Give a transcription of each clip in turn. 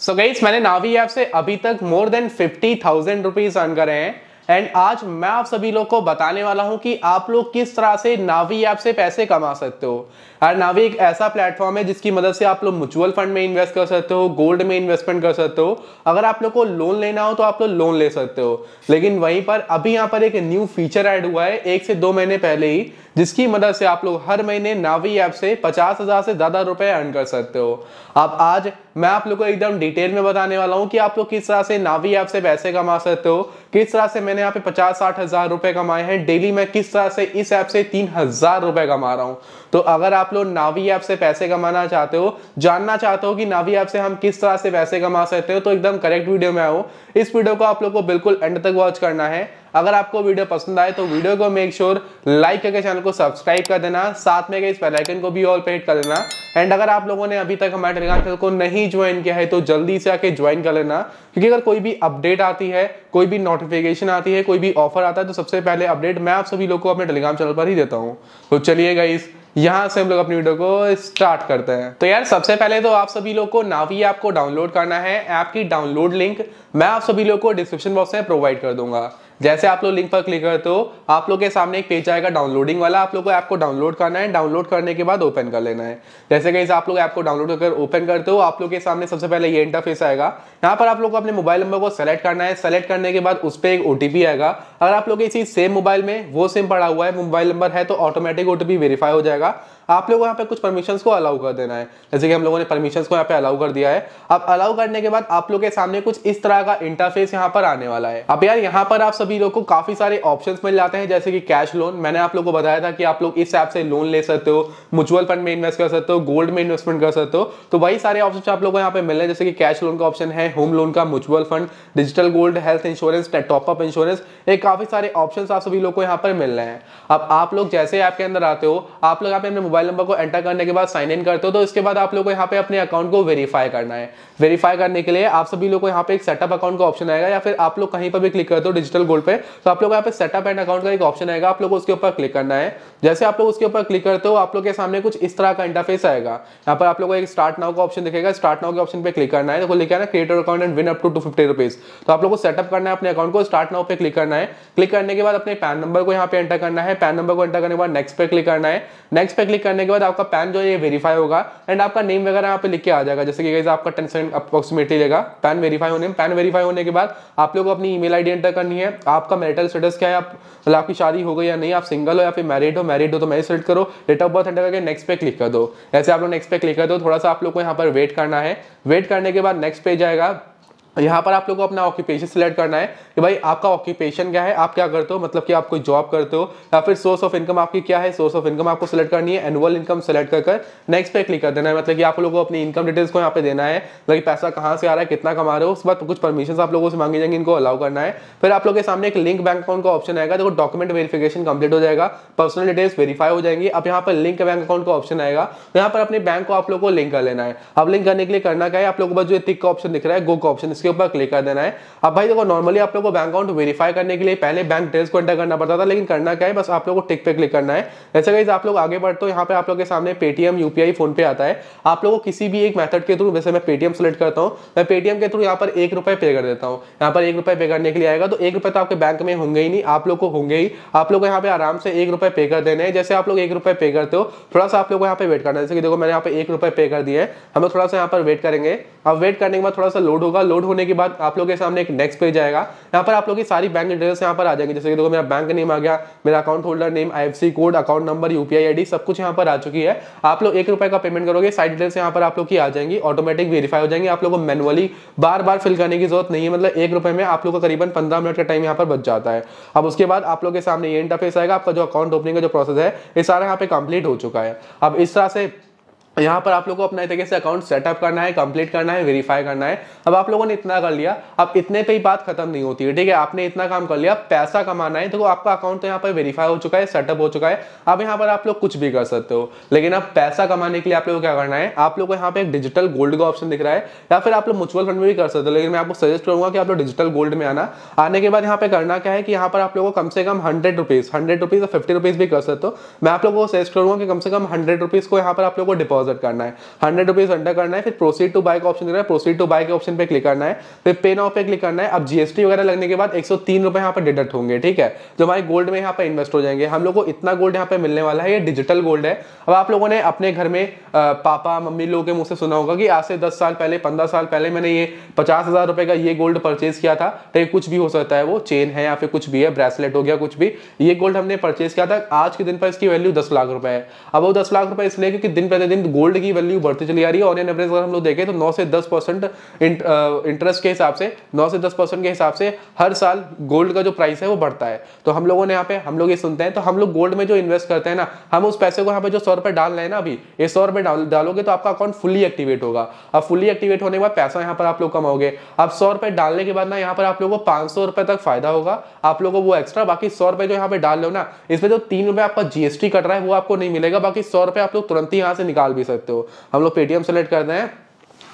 सो so गईस मैंने नावी app से अभी तक more than fifty thousand rupees earn करे हैं एंड आज मैं आप सभी लोग को बताने वाला हूं कि आप लोग किस तरह से नावी ऐप से पैसे कमा सकते हो और नावी एक ऐसा प्लेटफॉर्म है जिसकी मदद से आप लोग म्यूचुअल फंड में इन्वेस्ट कर सकते हो गोल्ड में इन्वेस्टमेंट कर सकते हो अगर आप लोग को लोन लेना हो तो आप लोग लोन ले सकते हो लेकिन वहीं पर अभी यहाँ पर एक न्यू फीचर ऐड हुआ है एक से दो महीने पहले ही जिसकी मदद से आप लोग हर महीने नावी ऐप से पचास हज़ार से ज़्यादा रुपए अर्न कर सकते हो अब आज मैं आप लोग को एकदम डिटेल में बताने वाला हूँ कि आप लोग किस तरह से नावी ऐप से पैसे कमा सकते हो किस तरह से मैंने यहाँ पे पचास साठ हज़ार रुपए कमाए हैं डेली मैं किस तरह से इस ऐप से तीन हज़ार रुपए कमा रहा हूँ तो अगर आप लोग नावी ऐप से पैसे कमाना चाहते हो जानना चाहते हो कि नावी ऐप से हम किस तरह से पैसे कमा सकते हो तो एकदम करेक्ट वीडियो में आओ इस वीडियो को आप लोग को बिल्कुल एंड तक वॉच करना है अगर आपको वीडियो पसंद आए तो वीडियो को मेक श्योर लाइक करके चैनल को सब्सक्राइब कर देना साथ में इस बेलाइकन को भी ऑल पे कर देना एंड अगर आप लोगों ने अभी तक हमारे टेलीग्राम चैनल को नहीं ज्वाइन किया है तो जल्दी से आके ज्वाइन कर लेना क्योंकि अगर कोई भी अपडेट आती है कोई भी नोटिफिकेशन आती है कोई भी ऑफर आता है तो सबसे पहले अपडेट मैं आप सभी लोग को अपने टेलीग्राम चैनल पर ही देता हूँ तो चलिए गाइस यहाँ से हम लोग अपनी वीडियो को स्टार्ट करते हैं तो यार सबसे पहले तो आप सभी लोग को नावी ऐप को डाउनलोड करना है ऐप की डाउनलोड लिंक मैं आप सभी लोग को डिस्क्रिप्शन बॉक्स में प्रोवाइड कर दूंगा जैसे आप लोग लिंक पर क्लिक करते हो आप लोग के सामने एक पेज आएगा डाउनलोडिंग वाला आप लोग को ऐप को डाउनलोड करना है डाउनलोड करने के बाद ओपन कर लेना है जैसे कि आप लोग ऐप को डाउनलोड कर ओपन करते हो आप लोग के सामने सबसे पहले ये इंटरफेस आएगा यहाँ पर आप लोग को अपने मोबाइल नंबर को सेलेक्ट करना है सेलेक्ट करने के बाद उस पर एक ओ आएगा अगर आप लोग इसी सेम मोबाइल में वो सिम पड़ा हुआ है मोबाइल नंबर है तो ऑटोमेटिक ओ वेरीफाई हो जाएगा आप लोगों को यहाँ पे कुछ परमिशंस को अलाउ कर देना है जैसे कि हम लोगों ने परमिशंस को यहाँ पे अलाउ कर दिया है अब अलाउ करने के बाद आप लोग के सामने कुछ इस तरह का इंटरफेस यहाँ पर आने वाला है अब यार यहाँ पर आप सभी लोग को काफी सारे ऑप्शन मिल जाते हैं जैसे कि कैश लोन मैंने आप लोग को बताया था कि आप लोग इस ऐप से लोन ले सकते हो म्यूचुअल फंड में इन्वेस्ट कर सकते हो गोल्ड में इन्वेस्टमेंट कर सकते हो तो वही सारे ऑप्शन आप लोग को यहाँ पे मिल रहे हैं जैसे कि कैश लोन का ऑप्शन है होम लोन का mutual fund digital gold health insurance top up insurance ये काफी सारे ऑप्शन आप सभी लोग को यहाँ पर मिल रहे हैं अब आप लोग जैसे ऐप के अंदर आते हो आप लोग यहाँ पे मोबाइल मोबाइल नंबर को एंटर करने के बाद साइन इन करते हो तो इसके बाद आप लोग को यहाँ पे अपने अकाउंट को वेरीफाई करना है वेरीफाई करने के लिए आप सभी लोग को यहाँ पे एक सेटअप अकाउंट का ऑप्शन आएगा या फिर आप लोग कहीं पर भी क्लिक करते हो डिजिटल गोल्ड पे तो आप लोग यहाँ पे सेटअप एंड अकाउंट का एक ऑप्शन आएगा आप लोग उसके ऊपर क्लिक करना है जैसे आप लोग उसके ऊपर क्लिक करते हो आप लोग के सामने कुछ इस तरह का इंटरफेस आएगा यहाँ पर आप लोग को एक स्टार्ट नाउ का ऑप्शन दिखेगा स्टार्ट नाउ के ऑप्शन पर क्लिक करना है तो लिखा है ना creator account and win up to two fifty rupees तो आप लोग को सेटअप करना है अपने अकाउंट को स्टार्ट नाउ पे क्लिक करना है क्लिक करने के बाद अपने पैन नंबर को यहाँ पे एंटर करना है पैन नंबर को एंटर करने के बाद नेक्स्ट पे क्लिक करना है नेक्स्ट पे क्लिक करने के बाद आपका पैन जो है ये वेरीफाई होगा एंड आपका नेम वगैरह यहाँ पे लिख के आ जाएगा जैसे कि गाइज आपका टेन सेकंड अप्रोक्सीमेटली लेगा पैन वेरीफाई होने में पैन वेरीफाई होने के बाद आप लोग को अपनी ईमेल आईडी एंटर करनी है आपका मैरिटल स्टेटस क्या है आप मतलब आपकी शादी हो गई या नहीं आप सिंगल हो या फिर मैरिड हो मैरिड हो तो मैं सेलेक्ट करो डेट ऑफ बर्थ एंटर करके नेक्स्ट पे क्लिक कर दो ऐसे आप लोग नेक्स्ट पे क्लिक कर दो थोड़ा सा आप लोग को यहाँ पर वेट करना है वेट करने के बाद नेक्स्ट पेज आएगा यहाँ पर आप लोगों को अपना ऑक्यूपेशन सिलेक्ट करना है कि भाई आपका ऑक्यूपेशन क्या है आप क्या करते हो मतलब कि आप कोई जॉब करते हो या फिर सोर्स ऑफ इनकम आपकी क्या है सोर्स ऑफ इनकम आपको सेलेक्ट करनी है एनुअल इनकम सेलेक्ट कर नेक्स्ट पे क्लिक कर देना है मतलब कि आप लोगों को अपनी इनकम डिटेल्स को यहाँ पे देना है मतलब पैसा कहाँ से आ रहा है कितना कमा रहे हो उस बाद कुछ परमिशन आप लोगों से मांगी जाएंगे इनको अलाउ करना है फिर आप लोग के सामने एक लिंक बैंक अकाउंट का ऑप्शन आएगा देखो डॉक्यूमेंट वेरीफिकेशन कंप्लीट हो जाएगा पर्सनल डिटेल्स वेरीफाई हो जाएंगे अब यहाँ पर लिंक बैंक अकाउंट का ऑप्शन आएगा तो यहाँ पर अपने बैंक को आप लोग को लिंक कर लेना है अब लिंक करने के लिए करना क्या है आप लोगों को जो टिक का ऑप्शन दिख रहा है गो का ऑप्शन इसके ऊपर क्लिक कर देना है अब भाई देखो नॉर्मली आप लोग को बैंक अकाउंट वेरीफाई करने के लिए पहले बैंक डिटेल्स को एंटर करना पड़ता था लेकिन करना क्या है बस आप लोग को टिक पे क्लिक करना है जैसे कहीं आप लोग आगे बढ़ते हो यहाँ पे आप लोग के सामने पेटीएम यूपीआई फोन पे आता है आप लोगों को किसी भी एक मेथड के थ्रू जैसे मैं पेटीएम सेलेक्ट करता हूँ मैं पेटीएम के थ्रू यहाँ पर एक रुपये पे कर देता हूँ यहाँ पर एक रुपये पे करने के लिए आएगा तो एक रुपये तो आपके बैंक में होंगे ही नहीं आप लोग को होंगे ही आप लोग यहाँ पे आराम से एक रुपये पे कर देने हैं जैसे आप लोग एक रुपये पे करते हो थोड़ा सा आप लोग को यहाँ पे वेट करना है जैसे कि देखो मैंने यहाँ पे एक रुपये पे कर दिया है हम लोग थोड़ा सा यहाँ पर वेट करेंगे अब वेट करने के बाद थोड़ा सा लोड होगा लोड होने के बाद आप लोग के सामने एक नेक्स्ट पेज आएगा यहाँ पर आप लोग की सारी बैंक डिटेल्स यहाँ पर आ जाएंगे जैसे कि देखो मेरा बैंक नेम आ गया मेरा account holder name I code account number UPI I सब कुछ यहाँ पर आ चुकी है आप लोग एक रुपए का पेमेंट करोगे सारी डिटेल्स यहाँ पर आप लोग की आ जाएंगी ऑटोमेटिक वेरीफाई हो जाएंगे आप लोग को मैनुअली बार बार फिल करने की जरूरत नहीं है मतलब एक रुपए में आप लोग का करीबन पंद्रह मिनट का टाइम यहाँ पर बच जाता है अब उसके बाद आप लोग के सामने ये इंटरफेस आएगा आपका जो अकाउंट ओपनिंग का जो प्रोसेस है ये सारा यहाँ पे कंप्लीट हो चुका है अब इस तरह से यहाँ पर आप लोगों को अपने तरीके से अकाउंट सेटअप करना है कंप्लीट करना है वेरीफाई करना है अब आप लोगों ने इतना कर लिया अब इतने पे ही बात खत्म नहीं होती है ठीक है आपने इतना काम कर लिया पैसा कमाना है तो आपका अकाउंट तो यहाँ पर वेरीफाई हो चुका है सेटअप हो चुका है अब यहाँ पर आप लोग कुछ भी कर सकते हो लेकिन अब पैसा कमाने के लिए आप लोग क्या करना है आप लोग को यहाँ पे एक डिजिटल गोल्ड का ऑप्शन दिख रहा है या फिर आप लोग म्यूचुअल फंड में भी कर सकते हो लेकिन मैं आपको सजेस्ट करूंगा कि आप लोग डिजिटल गोल्ड में आना आने के बाद यहाँ पे करना क्या है कि यहाँ पर आप लोगों को कम से कम हंड्रेड रुपीज हंड्रेड रुपीज और फिफ्टी रुपीज भी कर सकते हो मैं आप लोगों को सजेस्ट करूंगा कि कम से कम हंड्रेड रुपीज को यहाँ पर आप लोगों को डिपॉजिट डिपॉजिट करना है हंड्रेड रुपीज अंडर करना है फिर प्रोसीड टू बाय का ऑप्शन दिख है प्रोसीड टू बाय के ऑप्शन पे क्लिक करना है फिर पे नाउ पे क्लिक करना है अब जीएसटी वगैरह लगने के बाद एक सौ तीन रुपए यहाँ पर डिडक्ट होंगे ठीक है जो हमारे गोल्ड में यहाँ पर इन्वेस्ट हो जाएंगे हम लोग को इतना गोल्ड यहाँ पे मिलने वाला है ये डिजिटल गोल्ड है अब आप लोगों ने अपने घर में पापा मम्मी लोगों के मुझसे सुना होगा कि आज से दस साल पहले पंद्रह साल पहले मैंने ये पचास हजार रुपए का ये गोल्ड परचेज किया था तो कुछ भी हो सकता है वो चेन है या फिर कुछ भी है ब्रेसलेट हो गया कुछ भी ये गोल्ड हमने परचेज किया था आज के दिन पर इसकी वैल्यू दस लाख रुपए है अब वो दस लाख रुपए इसलिए क्योंकि दिन प्रतिदिन गोल्ड की वैल्यू बढ़ती चली आ रही है और एन एवरेज अगर हम लोग देखें तो नौ से दस परसेंट इंटरेस्ट के हिसाब से नौ से दस परसेंट के हिसाब से हर साल गोल्ड का जो प्राइस है वो बढ़ता है तो हम लोगों ने यहाँ पे हम लोग ये सुनते हैं तो हम लोग गोल्ड में जो इन्वेस्ट करते हैं ना हम उस पैसे को यहाँ पे जो सौ रुपये डाल रहे हैं ना अभी ये सौ रुपये डालोगे तो आपका अकाउंट फुली एक्टिवेट होगा अब फुली एक्टिवेट होने के बाद पैसा यहाँ पर आप लोग कमाओगे अब सौ रुपए डालने के बाद ना यहाँ पर आप लोगों को पांच सौ रुपए तक फायदा होगा आप लोगों को वो एक्स्ट्रा बाकी सौ रुपये जो यहाँ पे डाल लो ना इसमें जो तीन रुपये आपका जीएसटी कट रहा है वो आपको नहीं मिलेगा बाकी सौ रुपए आप लोग तुरंत ही यहाँ से निकाल भी सकते हो हम लोग पेटीएम सेलेक्ट करते हैं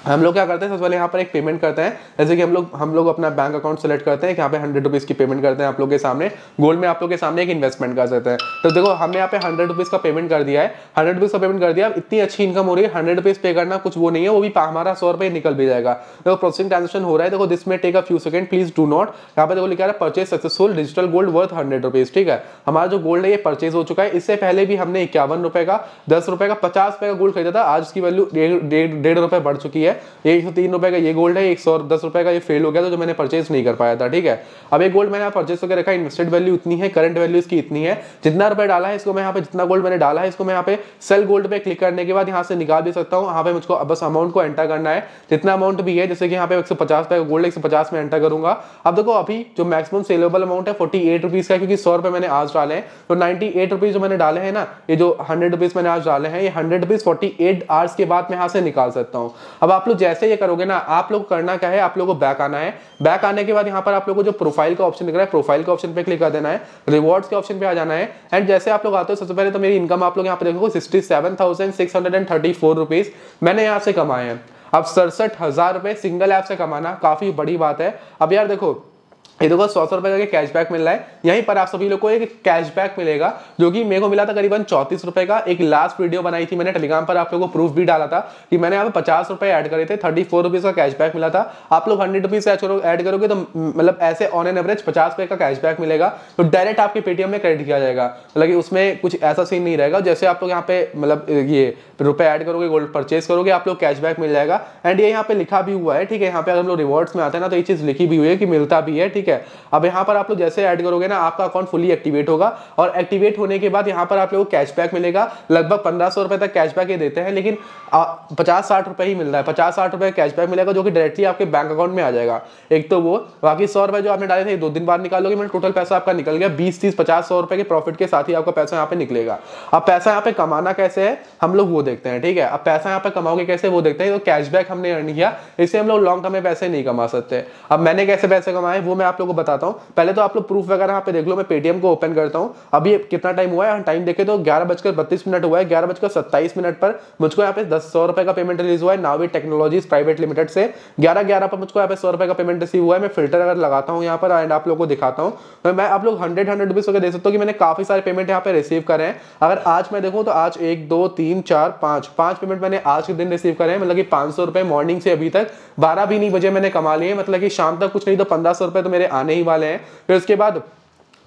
हम लोग क्या करते हैं सबसे पहले यहाँ पर एक पेमेंट करते हैं जैसे कि हम लोग हम लोग अपना बैंक अकाउंट सेलेक्ट करते हैं यहाँ पे हंड्रेड रुपीज़ की पेमेंट करते हैं आप लोग के सामने गोल्ड में आप लोग के सामने एक इन्वेस्टमेंट कर सकते हैं तो देखो हमने यहाँ पे हंड्रेड रुपीज़ का पेमेंट कर दिया है हंड्रेड रुपीज़ का पेमेंट कर दिया इतनी अच्छी इनकम हो रही है हंड्रेड रुपीज़ पे करना कुछ वो नहीं है वो भी हमारा सौ रुपये निकल भी जाएगा देखो प्रोसेसिंग ट्रांजेक्शन हो रहा है देखो दिस में take a few second please do not यहाँ पे देखो लिखा है purchase successful digital gold worth hundred rupees ठीक है हमारा जो गोल्ड है ये परचेज हो चुका है इससे पहले भी हमने इक्यावन रुपये का दस रुपये का पचास रुपये का गोल्ड खरीदा था आज की वैल्यू डेढ़ रुपये बढ़ चुकी है ये एक सौ तीन रुपए का ये गोल्ड है एक सौ दस रुपए का ये फेल हो गया तो जो मैंने परचेज नहीं कर पाया था ठीक है अब ये गोल्ड मैंने परचेस करके रखा इन्वेस्टेड वैल्यू इतनी है करंट वैल्यू इसकी इतनी है जितना रुपए डाला है इसको मैं यहाँ पे जितना गोल्ड मैंने डाला है इसको मैं यहाँ पे सेल गोल्ड पे क्लिक करने के बाद यहाँ से निकाल भी सकता हूँ यहाँ पे मुझको बस अमाउंट को एंटर करना है जितना अमाउंट भी है जैसे कि यहाँ पे एक सौ रुपए का गोल्ड एक में एंटर करूंगा अब देखो अभी जो मैक्सिमम सेलेबल अमाउंट है फोर्टी एट का क्योंकि सौ रुपए मैंने आज डाले हैं तो नाइन्टी एट जो मैंने डाले हैं ना ये जो हंड्रेड मैंने आज डाले हैं ये hundred rupees forty eight hours के बाद मैं यहाँ से निकाल सकता हूँ अब आप आप लोग जैसे ये करोगे ना आप लोग करना क्या है आप लोगों को बैक आना है बैक आने के बाद यहाँ पर आप लोगों को जो प्रोफाइल का ऑप्शन दिख रहा है प्रोफाइल के ऑप्शन पे क्लिक कर देना है रिवॉर्ड्स के ऑप्शन पे आ जाना है एंड जैसे आप लोग आते हो सबसे पहले तो मेरी इनकम आप लोग यहाँ पर देखोगे sixty seven thousand six hundred and thirty four rupees मैंने यहाँ से कमाए हैं अब सड़सठ हजार रुपए सिंगल ऐप से कमाना काफी बड़ी बात है अब यार देखो ये देखो सौ सौ रुपये का कैशबैक मिल रहा है यहीं पर आप सभी लोग को एक कैशबैक मिलेगा जो कि मेरे को मिला था करीबन चौंतीस रुपए का एक लास्ट वीडियो बनाई थी मैंने टेलीग्राम पर आप लोगों को प्रूफ भी डाला था कि मैंने यहाँ पे पचास रुपये ऐड करे थे थर्टी फोर रुपीज़ का कैशबैक मिला था आप लोग हंड्रेड रुपीज़ ऐड करोगे तो मतलब ऐसे ऑन एन एवरेज पचास रुपये का कैशबैक मिलेगा तो डायरेक्ट आपके पेटीएम में क्रेडिट किया जाएगा मतलब उसमें कुछ ऐसा सीन नहीं रहेगा जैसे आप लोग यहाँ पे मतलब ये रुपये ऐड करोगे गोल्ड परचेज करोगे आप लोग कैशबैक मिल जाएगा एंड ये यहाँ पे लिखा भी हुआ है ठीक है यहाँ पे अगर हम लोग रिवॉर्ड्स में आते हैं ना तो ये चीज़ लिखी भी हुई है कि मिलता भी है ठीक ठीक है अब यहाँ पर आप लोग जैसे ऐड करोगे ना आपका अकाउंट फुली एक्टिवेट होगा और एक्टिवेट होने के बाद यहाँ पर आप लोग को कैशबैक मिलेगा लगभग पंद्रह सौ तक कैशबैक ये देते हैं लेकिन पचास साठ रुपये ही मिल रहा है पचास साठ रुपये कैशबैक मिलेगा जो कि डायरेक्टली आपके बैंक अकाउंट में आ जाएगा एक तो वो बाकी सौ रुपये जो आपने डाले थे दो दिन बाद निकालोगे मैंने मतलब टोटल पैसा आपका निकल गया बीस तीस पचास सौ रुपये के प्रॉफिट के साथ ही आपका पैसा यहाँ पे निकलेगा अब पैसा यहाँ पे कमाना कैसे है हम लोग वो देखते हैं ठीक है अब पैसा यहाँ पे कमाओगे कैसे वो देखते हैं तो कैशबैक हमने अर्न किया इससे हम लोग लॉन्ग टर्म में पैसे नहीं कमा सकते अब मैंने कैसे पैसे कमाए वो मैं आप लोगों को बताता हूँ पहले तो आप लोग प्रूफ वगैरह यहाँ पे देख लो मैं पेटीएम को ओपन करता हूँ अभी कितना टाइम हुआ है टाइम देखे तो ग्यारह बजकर बत्तीस मिनट हुआ है ग्यारह बजकर सत्ताईस मिनट पर मुझको यहाँ पे दस सौ रुपए का पेमेंट रिलीज हुआ है नावी टेक्नोलॉजीज प्राइवेट लिमिटेड से ग्यारह ग्यारह पर मुझको यहाँ पे सौ रुपए का पेमेंट रिसीव हुआ है मैं फिल्टर अगर लगाता हूँ यहाँ पर एंड आप लोग को दिखाता हूँ तो मैं आप लोग हंड्रेड हंड्रेड रुपीज होकर दे सकता हूँ कि मैंने काफी सारे पेमेंट यहाँ पे रिसीव करे हैं अगर आज मैं देखूँ तो आज एक दो तीन चार पांच पांच पेमेंट मैंने आज के दिन रिसीव करे हैं मतलब कि पांच सौ रुपए मॉर्निंग से अभी तक बारह भी नहीं बजे मैंने कमा लिए मतलब कि शाम तक कुछ नहीं तो पंद्रह सौ रुपए तो मेरे मेरे आने ही वाले हैं फिर उसके बाद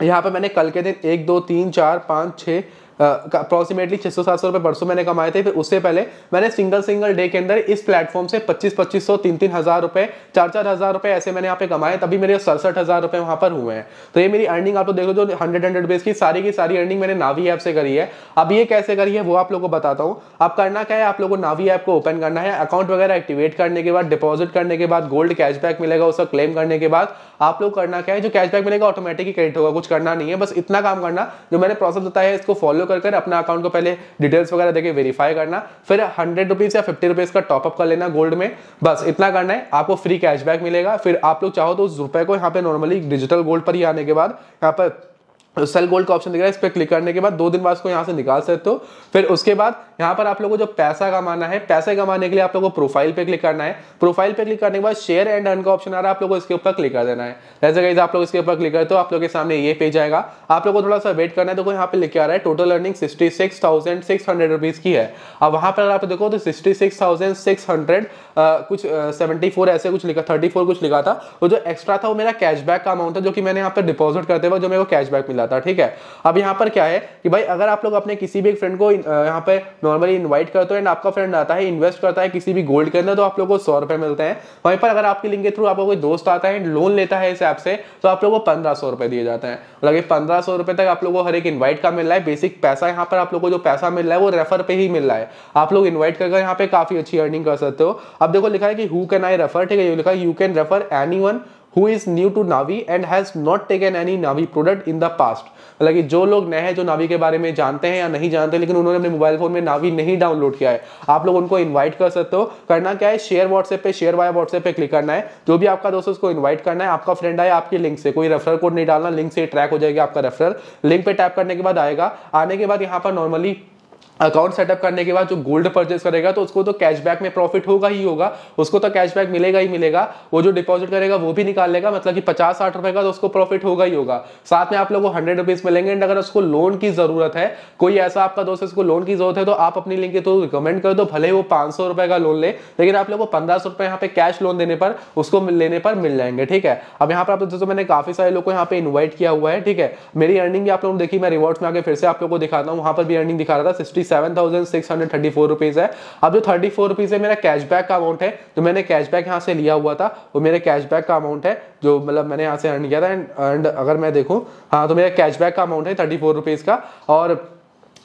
यहाँ पर मैंने कल के दिन एक दो तीन चार पाँच छः अप्रॉक्सीमेटली छः सौ सात सौ रुपये परसों मैंने कमाए थे फिर उससे पहले मैंने सिंगल सिंगल डे के अंदर इस प्लेटफॉर्म से पच्चीस पच्चीस सौ तीन तीन हज़ार रुपये चार चार हज़ार रुपये ऐसे मैंने यहाँ पे कमाए तभी मेरे सड़सठ हज़ार रुपये वहाँ पर हुए हैं तो ये मेरी अर्निंग आप लोग देखो जो हंड्रेड हंड्रेड बेस की सारी की सारी अर्निंग मैंने नावी ऐप से करी है अब ये कैसे करी है वो आप लोग को बताता हूँ आप करना क्या है आप लोग को नावी ऐप को ओपन करना है अकाउंट वगैरह एक्टिवेट करने के बाद डिपॉजिट करने के बाद गोल्ड कैशबैक मिलेगा उसका क्लेम करने के बाद आप लोग करना क्या है जो कैशबैक मिलेगा ऑटोमेटिक ही क्रेडिट होगा कुछ करना नहीं है बस इतना काम करना जो मैंने प्रोसेस बताया है इसको फॉलो कर कर अपना अकाउंट को पहले डिटेल्स वगैरह देके वेरीफाई करना फिर हंड्रेड रुपीज़ या फिफ्टी रुपीज़ का टॉपअप कर लेना गोल्ड में बस इतना करना है आपको फ्री कैशबैक मिलेगा फिर आप लोग चाहो तो उस रुपए को यहाँ पे नॉर्मली डिजिटल गोल्ड पर ही आने के बाद यहाँ पर सेल तो गोल्ड का ऑप्शन दिख रहा है इस पर क्लिक करने के बाद दो दिन बाद इसको यहाँ से निकाल सकते हो फिर उसके बाद यहाँ पर आप लोगों को जो पैसा कमाना है पैसे कमाने के लिए आप लोगों को प्रोफाइल पे क्लिक करना है प्रोफाइल पे क्लिक करने के बाद शेयर एंड अर्न का ऑप्शन आ रहा है आप लोगों को इसके ऊपर क्लिक कर देना है जैसे कहीं आप लोग इसके ऊपर क्लिक करते हो आप लोग के सामने ये पेज आएगा आप लोग को थोड़ा सा वेट करना है देखो यहाँ पे लिखे आ रहा है total earning sixty six thousand six hundred rupees की है अब वहाँ पर आप देखो तो sixty six thousand six hundred कुछ सेवेंटी फोर ऐसे कुछ लिखा थर्टी फोर कुछ लिखा था वो जो एक्स्ट्रा था वो मेरा कैशबैक का अमाउंट था जो कि मैंने यहाँ पर डिपोजिट करते हुए जो मेरे को कैशबैक मिलाता ठीक है अब यहाँ पर क्या है कि भाई अगर आप लोग अपने किसी भी एक फ्रेंड को यहाँ पे नॉर्मली इन्वाइट करते हो एंड आपका फ्रेंड आता है इन्वेस्ट करता है किसी भी गोल्ड के अंदर तो आप लोग को सौ रुपये मिलते हैं वहीं पर अगर आपके लिंक के थ्रू आपका कोई दोस्त आता है लोन लेता है इस ऐप से तो आप लोग को पंद्रह सौ रुपये दिए जाते हैं मतलब पंद्रह सौ रुपये तक आप लोग को हर एक इन्वाइट का मिल रहा है बेसिक पैसा यहाँ पर आप लोग को जो पैसा मिल रहा है वो रेफर पे ही मिल रहा है आप लोग इन्वाइट करके यहाँ पे काफ़ी अच्छी अर्निंग कर सकते हो अब देखो लिखा है कि हु कैन आई रेफर ठीक है ये लिखा है you can refer any who is new to Navi and has not taken any Navi product in the past मतलब कि जो लोग नए हैं जो नावी के बारे में जानते हैं या नहीं जानते लेकिन उन्होंने अपने मोबाइल फोन में नावी नहीं डाउनलोड किया है आप लोग उनको इन्वाइट कर सकते हो करना क्या है शेयर व्हाट्सएप पे शेयर वाया व्हाट्सएप पे क्लिक करना है जो भी आपका दोस्त उसको इन्वाइट करना है आपका फ्रेंड आए आपकी लिंक से कोई रेफरल कोड नहीं डालना लिंक से ट्रैक हो जाएगा आपका रेफरल लिंक पे टैप करने के बाद आएगा आने के बाद यहाँ पर नॉर्मली अकाउंट सेटअप करने के बाद जो गोल्ड परचेज करेगा तो उसको तो कैशबैक में प्रॉफिट होगा ही होगा उसको तो कैशबैक मिलेगा ही मिलेगा वो जो डिपॉजिट करेगा वो भी निकाल लेगा मतलब कि पचास साठ रुपए का तो उसको प्रॉफिट होगा ही होगा साथ में आप लोगों को हंड्रेड रुपीज मिलेंगे एंड अगर उसको लोन की जरूरत है कोई ऐसा आपका दोस्त उसको लोन की जरूरत है तो आप अपनी लिंक के तो रिकमेंड कर दो भले वो पांच सौ रुपए का लोन ले लेकिन आप लोग को पंद्रह सौ रुपए यहाँ पे कैश लोन देने पर उसको लेने पर मिल जाएंगे ठीक है अब यहाँ पर आप दोस्तों मैंने काफी सारे लोग को यहाँ पे इन्वाइट किया हुआ है ठीक है मेरी अर्निंग भी आप लोगों ने देखी मैं रिवॉर्ड्स में आगे फिर से आप लोग को दिखाता हूँ वहां पर भी अर्निंग दिखा रहा था सिक्सटी सेवन थर्टी है अब जो थर्टी फोर रुपीज़ है मेरा कैशबैक का अमाउंट है जो तो मैंने कैशबैक यहाँ से लिया हुआ था वो मेरे कैशबैक का अमाउंट है जो मतलब मैंने यहाँ से अर्न किया था एंड अगर मैं देखूँ हाँ तो मेरा कैशबैक का अमाउंट है थर्टी फोर का और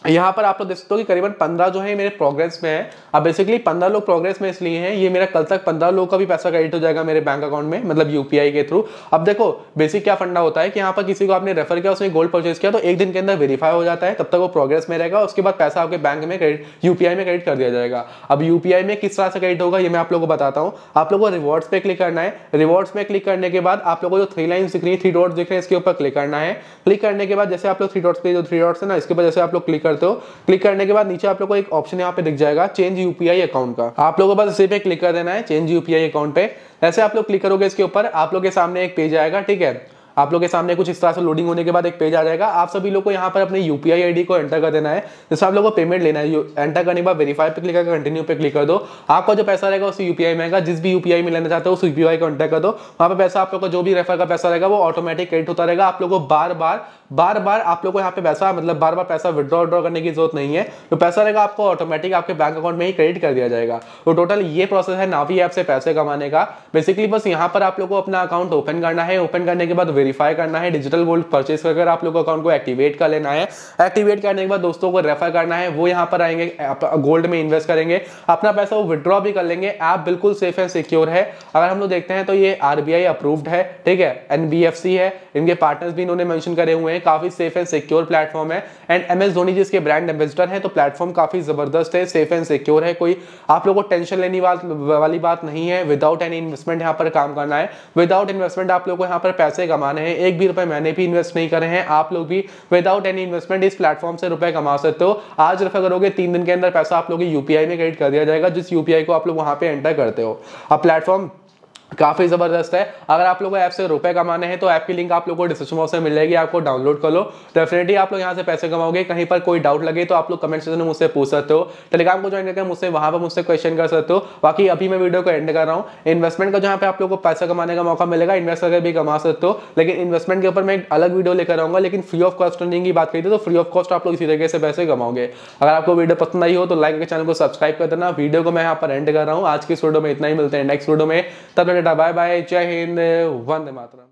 यहाँ पर आप लोग देख सकते हो कि करीबन पंद्रह जो है मेरे प्रोग्रेस में है अब बेसिकली पंद्रह लोग प्रोग्रेस में इसलिए हैं ये मेरा कल तक पंद्रह लोग का भी पैसा क्रेडिट हो जाएगा मेरे बैंक अकाउंट में मतलब यूपीआई के थ्रू अब देखो बेसिक क्या फंडा होता है कि यहाँ पर किसी को आपने रेफर किया उसने गोल्ड परचेज किया तो एक दिन के अंदर वेरीफाई हो जाता है तब तक वो प्रोग्रेस में रहेगा उसके बाद पैसा आपके बैंक में क्रेडिट यूपीआई में क्रेडिट कर दिया जाएगा अब यूपीआई में किस तरह से क्रेडिट होगा ये मैं आप लोगों को बताता हूँ आप लोगों को रिवॉर्ड्स पे क्लिक करना है रिवॉर्ड्स में क्लिक करने के बाद आप लोगों को जो थ्री लाइन दिख रही है थ्री डॉट्स दिख रहे हैं इसके ऊपर क्लिक करना है क्लिक करने के बाद जैसे आप लोग थ्री डॉट्स पे जो थ्री डॉट्स है ना इसके बाद जैसे आप लोग क्लिक करते हो क्लिक करने के बाद नीचे आप लोग को एक ऑप्शन यहाँ पे दिख जाएगा चेंज यूपीआई अकाउंट का आप लोगों को बस इसी पे क्लिक कर देना है चेंज यूपीआई अकाउंट पे जैसे आप लोग क्लिक करोगे इसके ऊपर आप लोग के सामने एक पेज आएगा ठीक है आप लोग के सामने कुछ इस तरह से लोडिंग होने के बाद एक पेज आ जाएगा आप सभी लोग को यहाँ पर अपने यू पी को एंटर कर देना है जिससे आप लोग को पेमेंट लेना है एंटर करने के बाद वेरीफाई पे क्लिक करके कंटिन्यू पे क्लिक कर दो आपका जो पैसा रहेगा उस यूपीआई में आएगा जिस भी यूपीआई में लेना चाहते हो उस यूपीआई को एंटर कर दो वहाँ पर पैसा आप लोग का जो भी रेफर का पैसा रहेगा वो ऑटोमेटिक क्रेडिट होता रहेगा आप लोग को बार बार बार बार आप लोग को यहाँ पे पैसा मतलब बार बार पैसा विद्रॉ विड्रॉ करने की जरूरत नहीं है तो पैसा रहेगा आपको ऑटोमेटिक आपके बैंक अकाउंट में ही क्रेडिट कर दिया जाएगा तो टोटल ये प्रोसेस है नावी ऐप से पैसे कमाने का बेसिकली बस यहाँ पर आप लोग को अपना अकाउंट ओपन करना है ओपन करने के बाद वेरीफाई करना है डिजिटल गोल्ड परचेज कर आप लोग अकाउंट को एक्टिवेट कर लेना है एक्टिवेट करने के बाद दोस्तों को रेफर करना है वो यहाँ पर आएंगे गोल्ड में इन्वेस्ट करेंगे अपना पैसा वो विड्रॉ भी कर लेंगे ऐप बिल्कुल सेफ एंड सिक्योर है अगर हम लोग देखते हैं तो ये आर अप्रूव्ड है ठीक है एन है इनके पार्टनर्स भी इन्होंने मैंशन करे हुए हैं काफी सेफ एंड सिक्योर प्लेटफॉर्म है एंड एम धोनी जिसके ब्रांड एम्बेसडर है तो प्लेटफॉर्म काफी जबरदस्त है सेफ एंड सिक्योर है कोई आप लोगों को टेंशन लेने वाली बात नहीं है विदाउट एनी इन्वेस्टमेंट यहाँ पर काम करना है विदाउट इन्वेस्टमेंट आप लोग को यहाँ पर पैसे कमाना आसान है एक भी रुपए मैंने भी इन्वेस्ट नहीं करे हैं आप लोग भी विदाउट एनी इन्वेस्टमेंट इस प्लेटफॉर्म से रुपए कमा सकते हो आज रेफर करोगे तीन दिन के अंदर पैसा आप लोग यूपीआई में क्रेडिट कर दिया जाएगा जिस यूपीआई को आप लोग वहां पे एंटर करते हो अब प्लेटफॉर्म काफ़ी ज़बरदस्त है अगर आप लोगों को ऐप से रुपए कमाने हैं तो ऐप की लिंक आप लोगों को डिस्क्रिप्शन बॉक्स में मिल जाएगी आपको डाउनलोड कर लो डेफिनेटली आप लोग यहाँ से पैसे कमाओगे कहीं पर कोई डाउट लगे तो आप लोग कमेंट सेक्शन में मुझसे पूछ सकते हो टेलीग्राम को ज्वाइन करके मुझसे वहाँ पर मुझसे क्वेश्चन कर सकते हो बाकी अभी मैं वीडियो को एंड कर रहा हूँ इन्वेस्टमेंट का जहाँ पे आप लोग को पैसा कमाने का मौका मिलेगा इन्वेस्ट करके भी कमा सकते हो लेकिन इन्वेस्टमेंट के ऊपर मैं एक अलग वीडियो लेकर आऊँगा लेकिन फ्री ऑफ कॉस्ट रनिंग की बात करी तो फ्री ऑफ कॉस्ट आप लोग इसी तरीके से पैसे कमाओगे अगर आपको वीडियो पसंद आई हो तो लाइक चैनल को सब्सक्राइब कर देना वीडियो को मैं यहाँ पर एंड कर रहा हूँ आज की वीडियो में इतना ही मिलते हैं नेक्स्ट वीडियो में तब टाटा बाय बाय जय हिंद वंदे मातरम